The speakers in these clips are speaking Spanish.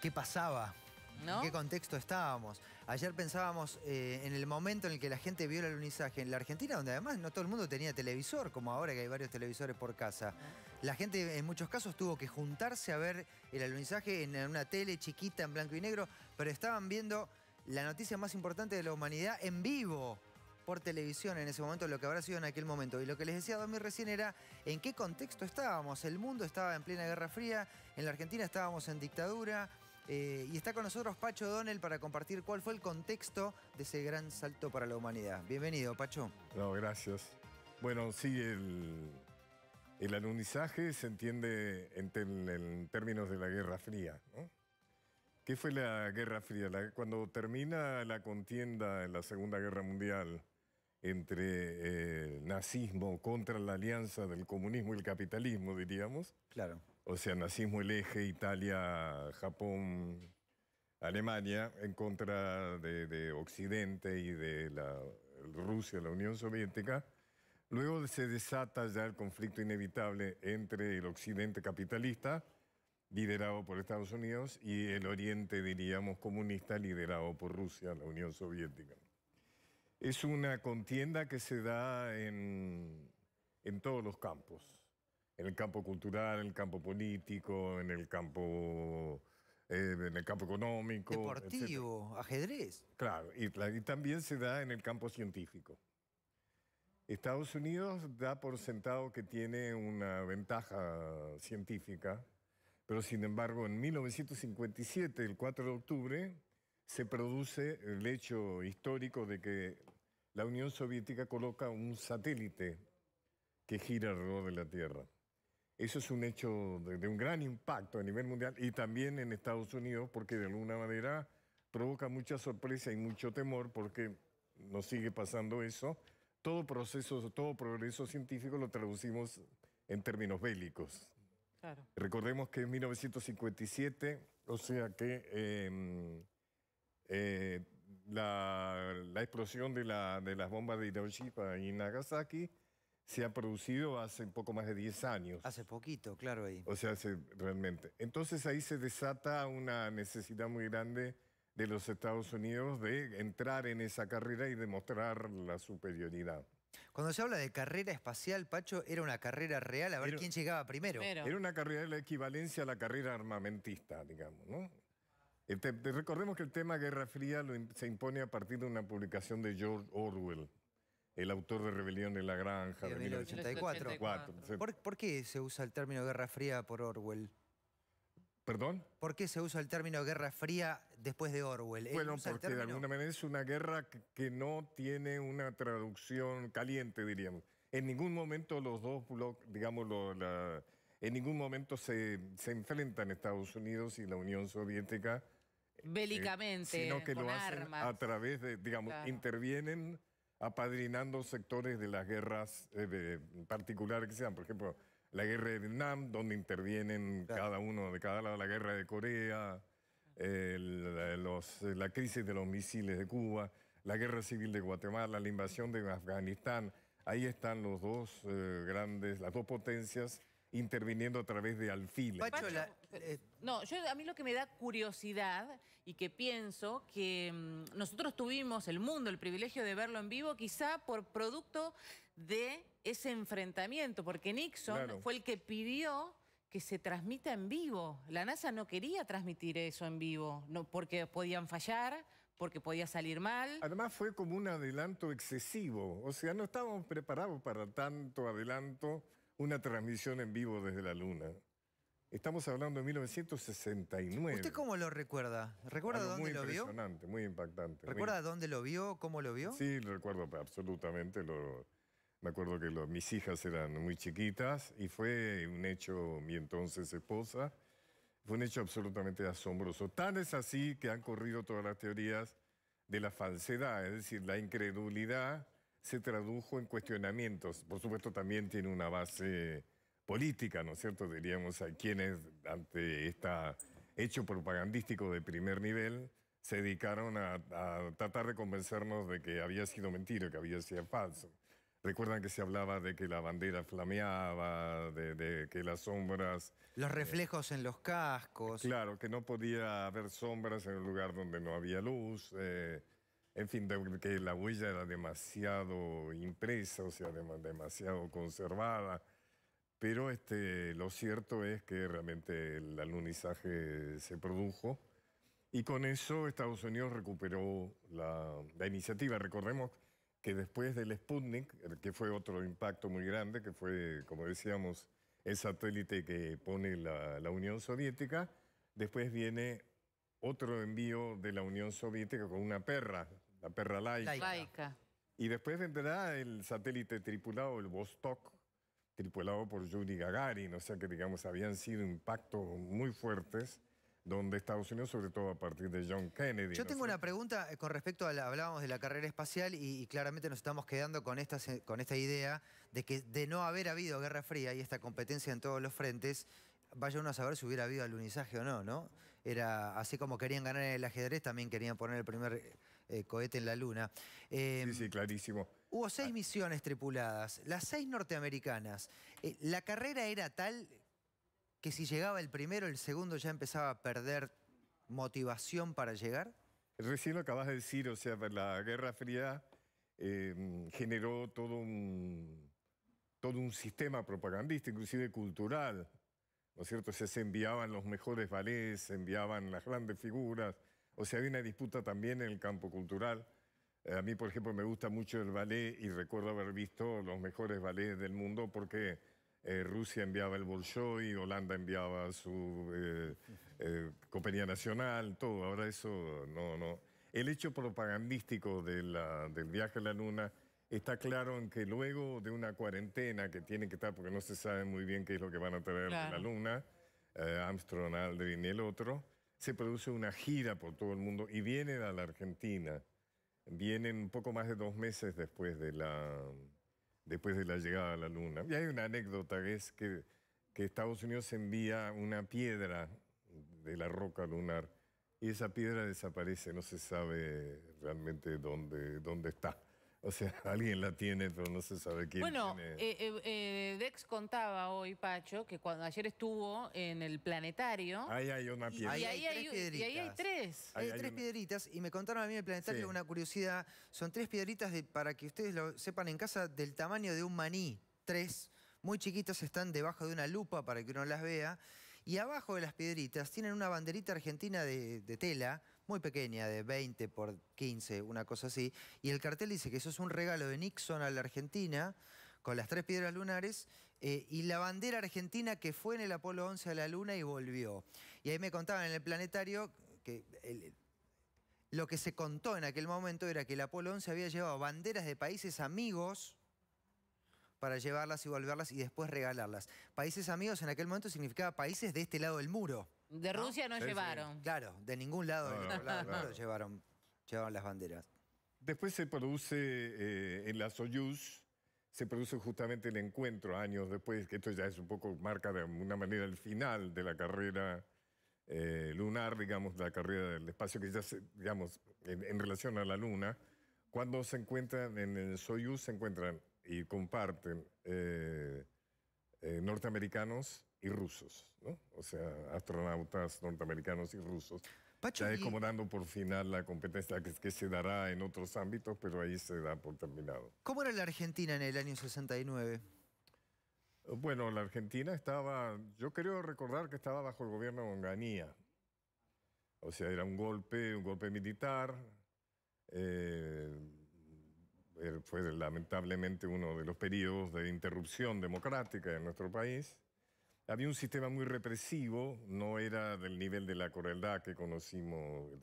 qué pasaba, en qué contexto estábamos. Ayer pensábamos eh, en el momento en el que la gente vio el alunizaje en la Argentina, donde además no todo el mundo tenía televisor, como ahora que hay varios televisores por casa. La gente en muchos casos tuvo que juntarse a ver el alunizaje en una tele chiquita en blanco y negro, pero estaban viendo la noticia más importante de la humanidad en vivo por televisión en ese momento, lo que habrá sido en aquel momento. Y lo que les decía Domi recién era en qué contexto estábamos. El mundo estaba en plena Guerra Fría, en la Argentina estábamos en dictadura, eh, y está con nosotros Pacho Donel para compartir cuál fue el contexto de ese gran salto para la humanidad. Bienvenido, Pacho. No, gracias. Bueno, sí, el, el alunizaje se entiende en, términos de la Guerra Fría. ¿Qué fue la Guerra Fría? cuando termina la contienda en la Segunda Guerra Mundial entre eh, el nazismo contra la alianza del comunismo y el capitalismo, diríamos. Claro o sea, nazismo, el eje, Italia, Japón, Alemania, en contra de, de Occidente y de la Rusia, la Unión Soviética. Luego se desata ya el conflicto inevitable entre el Occidente capitalista, liderado por Estados Unidos, y el Oriente, diríamos, comunista, liderado por Rusia, la Unión Soviética. Es una contienda que se da en, en todos los campos en el campo cultural, en el campo político, en el campo, eh, en el campo económico. Deportivo, ajedrez. Claro, y también se da en el campo científico. Estados Unidos da por sentado que tiene una ventaja científica, pero sin embargo en 1957, el 4 de octubre, se produce el hecho histórico de que la Unión Soviética coloca un satélite que gira alrededor de la Tierra. Eso es un hecho de, un gran impacto a nivel mundial y también en Estados Unidos porque de alguna manera provoca mucha sorpresa y mucho temor porque nos sigue pasando eso. Todo proceso, todo progreso científico lo traducimos en términos bélicos. Recordemos que en 1957, o sea que em, eh, la, explosión de, de las bombas de Hiroshima y Nagasaki se ha producido hace poco más de 10 años. Hace poquito, claro, ahí. O sea, hace realmente. Entonces ahí se desata una necesidad muy grande de los Estados Unidos de entrar en esa carrera y demostrar la superioridad. Cuando se habla de carrera espacial, Pacho, era una carrera real, a ver quién llegaba primero. Era una carrera de la equivalencia a la carrera armamentista, digamos, recordemos que el tema Guerra Fría se impone a partir de una publicación de George Orwell el autor de Rebelión en la Granja. De 1984. ¿Por, qué se usa el término Guerra Fría por Orwell? ¿Perdón? ¿Por qué se usa el término Guerra Fría después de Orwell? Bueno, porque de alguna manera es una guerra que no tiene una traducción caliente, diríamos. En ningún momento los dos bloques, digamos, en ningún momento se, se enfrentan Estados Unidos y la Unión Soviética eh, bélicamente, sino que lo hacen a través de, digamos, intervienen apadrinando sectores de las guerras eh, particulares que sean, por ejemplo, la guerra de Vietnam, donde intervienen cada uno de cada lado, la guerra de Corea, la, crisis de los misiles de Cuba, la guerra civil de Guatemala, la invasión de Afganistán. Ahí están los dos eh, grandes, las dos potencias interviniendo a través de alfiles. Eh, no, yo, a mí lo que me da curiosidad y que pienso que mm, nosotros tuvimos el mundo el privilegio de verlo en vivo quizá por producto de ese enfrentamiento, porque Nixon fue el que pidió que se transmita en vivo. La NASA no quería transmitir eso en vivo, no, porque podían fallar, porque podía salir mal. Además fue como un adelanto excesivo, o sea, no estábamos preparados para tanto adelanto una transmisión en vivo desde la Luna. Estamos hablando de 1969. ¿Usted cómo lo recuerda? ¿Recuerda dónde lo vio? Muy impresionante, muy impactante. ¿Recuerda dónde lo vio? ¿Cómo lo vio? Sí, lo recuerdo absolutamente. Lo... Me acuerdo que mis hijas eran muy chiquitas y fue un hecho, mi entonces esposa, fue un hecho absolutamente asombroso. Tal es así que han corrido todas las teorías de la falsedad, es decir, la incredulidad se tradujo en cuestionamientos. Por supuesto, también tiene una base política, ¿no es cierto? Diríamos a quienes ante este hecho propagandístico de primer nivel se dedicaron a, tratar de convencernos de que había sido mentira, que había sido falso. Recuerdan que se hablaba de que la bandera flameaba, de, que las sombras... Los eh, reflejos en los cascos. Claro, que no podía haber sombras en un lugar donde no había luz. Eh, en fin, de, que la huella era demasiado impresa, o sea, demasiado conservada. Pero este, lo cierto es que realmente el alunizaje se produjo y con eso Estados Unidos recuperó la, iniciativa. Recordemos que después del Sputnik, que fue otro impacto muy grande, que fue, como decíamos, el satélite que pone la, la Unión Soviética, después viene otro envío de la Unión Soviética con una perra, la perra laica. Y después vendrá el satélite tripulado, el Vostok, tripulado por Yuri Gagarin, o sea que digamos habían sido impactos muy fuertes donde Estados Unidos, sobre todo a partir de John Kennedy. Yo tengo una pregunta eh, con respecto a la, hablábamos de la carrera espacial y, claramente nos estamos quedando con esta, con esta idea de que de no haber habido Guerra Fría y esta competencia en todos los frentes, vaya uno a saber si hubiera habido alunizaje o no, ¿no? era así como querían ganar en el ajedrez, también querían poner el primer eh, eh, cohete en la luna. Eh, sí, sí, clarísimo. Hubo seis ah. misiones tripuladas, las seis norteamericanas. la carrera era tal que si llegaba el primero, el segundo ya empezaba a perder motivación para llegar. Recién lo acabas de decir, o sea, la Guerra Fría generó todo un, todo un sistema propagandista, inclusive cultural, cierto? O sea, se enviaban los mejores ballets, se enviaban las grandes figuras, o sea, había una disputa también en el campo cultural. Eh, a mí, por ejemplo, me gusta mucho el ballet y recuerdo haber visto los mejores ballets del mundo porque eh, Rusia enviaba el Bolshoi, Holanda enviaba su eh, compañía nacional, todo. Ahora eso no, no. El hecho propagandístico de la, del viaje a la Luna Está claro en que luego de una cuarentena que tiene que estar, porque no se sabe muy bien qué es lo que van a traer de la luna, eh, Armstrong, Aldrin y el otro, se produce una gira por todo el mundo y vienen a la Argentina. Vienen un poco más de dos meses después de la, después de la llegada a la luna. Y hay una anécdota que es que, que Estados Unidos envía una piedra de la roca lunar y esa piedra desaparece, no se sabe realmente dónde, dónde está. O sea, alguien la tiene, pero no se sabe quién tiene. Bueno, eh, eh, eh, Dex contaba hoy, Pacho, que cuando ayer estuvo en el planetario... Ahí hay una piedra. Y, ahí, hay, tres. hay, tres piedritas. Y me contaron a mí en el planetario una curiosidad. Son tres piedritas, para que ustedes lo sepan en casa, del tamaño de un maní. Tres. Muy chiquitas están debajo de una lupa para que uno las vea. Y abajo de las piedritas tienen una banderita argentina de, de tela muy pequeña, de 20 por 15, una cosa así. Y el cartel dice que eso es un regalo de Nixon a la Argentina, con las tres piedras lunares, eh, y la bandera argentina que fue en el Apolo 11 a la Luna y volvió. Y ahí me contaban en el planetario que... lo que se contó en aquel momento era que el Apolo 11 había llevado banderas de países amigos para llevarlas y volverlas y después regalarlas. Países amigos en aquel momento significaba países de este lado del muro. De Rusia no, llevaron. Claro, de ningún lado, de no, lado, llevaron, las banderas. Después se produce eh, en la Soyuz, se produce justamente el encuentro años después, que esto ya es un poco, marca de una manera el final de la carrera eh, lunar, digamos, la carrera del espacio, que ya, se- digamos, en, relación a la Luna, cuando se encuentran en el Soyuz, se encuentran y comparten eh, eh, norteamericanos y rusos, ¿no? O sea, astronautas norteamericanos y rusos. Pacho, ya por final la competencia que, que, se dará en otros ámbitos, pero ahí se da por terminado. ¿Cómo era la Argentina en el año 69? Bueno, la Argentina estaba, yo creo recordar que estaba bajo el gobierno de Onganía. O sea, era un golpe, un golpe militar. Eh, eh, fue lamentablemente uno de los periodos de interrupción democrática en nuestro país. Había un sistema muy represivo, no era del nivel de la crueldad que conocimos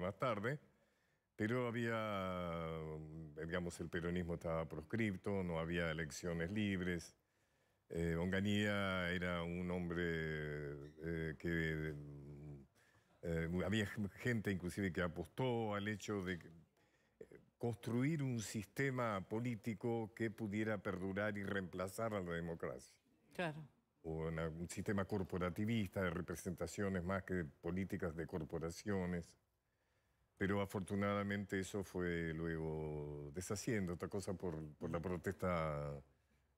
más tarde, pero había, eh, digamos, el peronismo estaba proscripto, no había elecciones libres. Eh, Onganía era un hombre eh, que había gente inclusive que apostó al hecho de construir un sistema político que pudiera perdurar y reemplazar a la democracia. Claro. un sistema corporativista de representaciones más que políticas de corporaciones. Pero afortunadamente eso fue luego deshaciendo, otra cosa por, por la protesta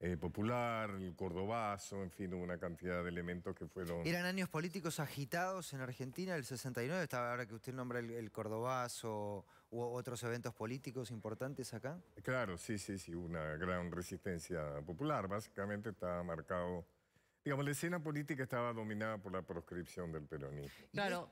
eh, popular, el cordobazo, en fin, una cantidad de elementos que fueron... Eran años políticos agitados en Argentina, el 69, estaba ahora que usted nombra el, cordobazo u otros eventos políticos importantes acá. Claro, sí, sí, sí, una gran resistencia popular. Básicamente estaba marcado... Digamos, la escena política estaba dominada por la proscripción del peronismo. Claro.